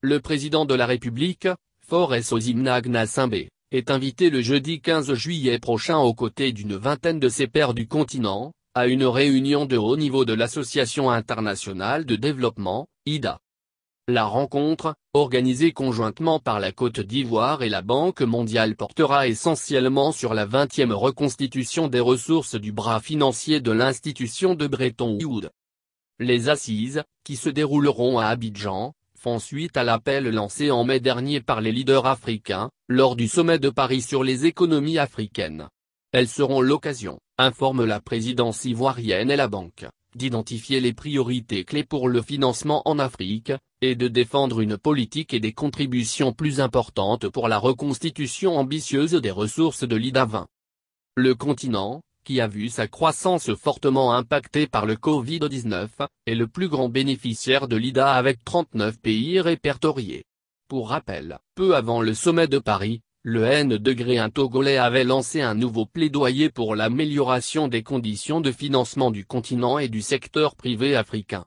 Le président de la République, Forest Nagna Simbe, est invité le jeudi 15 juillet prochain aux côtés d'une vingtaine de ses pairs du continent, à une réunion de haut niveau de l'Association internationale de développement, IDA. La rencontre, organisée conjointement par la Côte d'Ivoire et la Banque mondiale portera essentiellement sur la 20e reconstitution des ressources du bras financier de l'institution de Bretton Woods. Les assises, qui se dérouleront à Abidjan, font suite à l'appel lancé en mai dernier par les leaders africains, lors du sommet de Paris sur les économies africaines. Elles seront l'occasion, informe la présidence ivoirienne et la banque, d'identifier les priorités clés pour le financement en Afrique, et de défendre une politique et des contributions plus importantes pour la reconstitution ambitieuse des ressources de l'IDA 20. Le continent, qui a vu sa croissance fortement impactée par le Covid-19, est le plus grand bénéficiaire de l'IDA avec 39 pays répertoriés. Pour rappel, peu avant le sommet de Paris, le N-degré togolais avait lancé un nouveau plaidoyer pour l'amélioration des conditions de financement du continent et du secteur privé africain.